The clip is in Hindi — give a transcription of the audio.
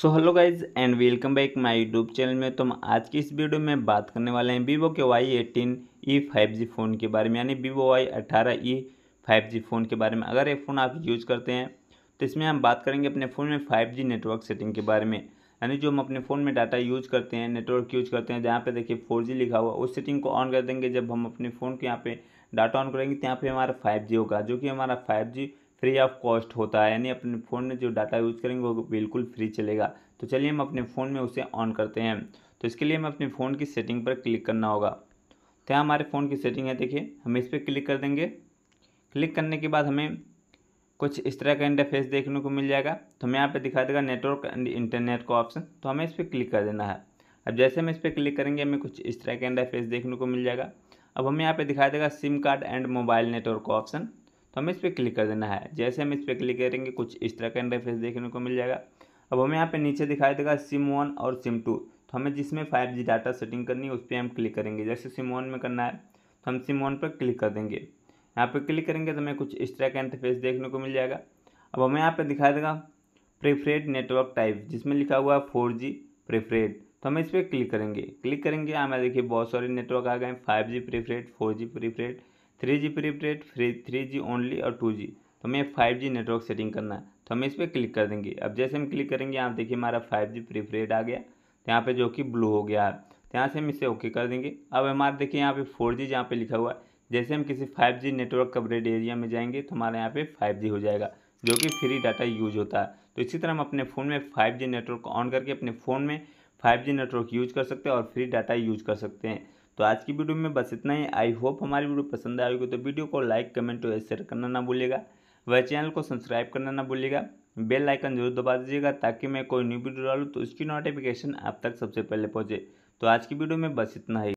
so hello guys and welcome back my YouTube channel में तो हम आज की इस वीडियो में बात करने वाले हैं वीवो के Y eighteen E five G phone के बारे में यानी वीवो वाई अट्ठारह ई फाइव जी फ़ोन के बारे में अगर ये फ़ोन आप यूज़ करते हैं तो इसमें हम बात करेंगे अपने फ़ोन में फाइव जी नेटवर्क सेटिंग के बारे में यानी जो हम अपने फ़ोन में डाटा यूज करते हैं नेटवर्क यूज करते हैं जहाँ पर देखिए फोर जी लिखा हुआ उस सेटिंग को ऑन कर देंगे जब हम अपने फ़ोन को यहाँ पर डाटा ऑन करेंगे तो यहाँ पर हमारा फाइव जी होगा जो कि हमारा five G free of cost होता है यानी अपने फ़ोन में जो डाटा यूज़ करेंगे वो बिल्कुल फ्री चलेगा तो चलिए हम अपने फ़ोन में उसे ऑन करते हैं तो इसके लिए हमें अपने फ़ोन की सेटिंग पर क्लिक करना होगा तो यहाँ हमारे फ़ोन की सेटिंग है देखिए हम इस पर क्लिक कर देंगे क्लिक करने के बाद हमें कुछ इस तरह का इंटरफेस देखने को मिल जाएगा तो हमें यहाँ पे दिखा देगा नेटवर्क एंड इंटरनेट का ऑप्शन तो हमें इस पर क्लिक कर देना है अब जैसे हम इस पर क्लिक करेंगे हमें कुछ इस तरह का इंटरफेस देखने को मिल जाएगा अब हमें यहाँ पे दिखा देगा SIM card and mobile network का ऑप्शन तो हमें इस पर क्लिक कर देना है जैसे हम इस पर क्लिक करेंगे कुछ इस तरह का इंटरफेस देखने को मिल जाएगा अब हमें यहाँ पे नीचे दिखाई देगा सिम वन और सिम टू तो हमें जिसमें फाइव जी डाटा सेटिंग करनी है उस पर हम क्लिक करेंगे जैसे सिम वन में करना है तो हम सिम वन पर क्लिक कर देंगे यहाँ पर क्लिक करेंगे तो हमें कुछ इस तरह का इंटरफेस देखने को मिल जाएगा अब हमें यहाँ पर दिखाई देगा प्रेफरेड नेटवर्क टाइप जिसमें लिखा हुआ है फोर जी प्रेफरेड तो हम इस पर क्लिक करेंगे क्लिक करेंगे हमें देखिए बहुत सारे नेटवर्क आ गए five G preferred four G preferred three G prepaid free three G only और टू जी तो हमें फाइव जी नेटवर्क सेटिंग करना है तो हमें इस पर क्लिक कर देंगे अब जैसे हम क्लिक करेंगे यहाँ देखिए हमारा फाइव जी प्रीपेड आ गया तो यहाँ पे जो कि ब्लू हो गया है तो यहाँ से हम इसे ओके कर देंगे अब हमारे देखिए यहाँ पे फोर जी जहाँ पर लिखा हुआ है जैसे हम किसी five G network coverage area में जाएंगे तो हमारे यहाँ पे फाइव जी हो जाएगा जो कि फ्री डाटा यूज होता है तो इसी तरह हम अपने फ़ोन में फाइव जी नेटवर्क ऑन करके अपने फ़ोन में फाइव जी नेटवर्क यूज कर सकते हैं और फ्री डाटा यूज कर सकते हैं तो आज की वीडियो में बस इतना ही आई होप हमारी वीडियो पसंद आएगी तो वीडियो को लाइक कमेंट और शेयर करना ना भूलिएगा वह चैनल को सब्सक्राइब करना ना भूलिएगा बेल आइकन जरूर दबा दीजिएगा ताकि मैं कोई न्यू वीडियो डालूँ तो उसकी नोटिफिकेशन आप तक सबसे पहले पहुँचे तो आज की वीडियो में बस इतना ही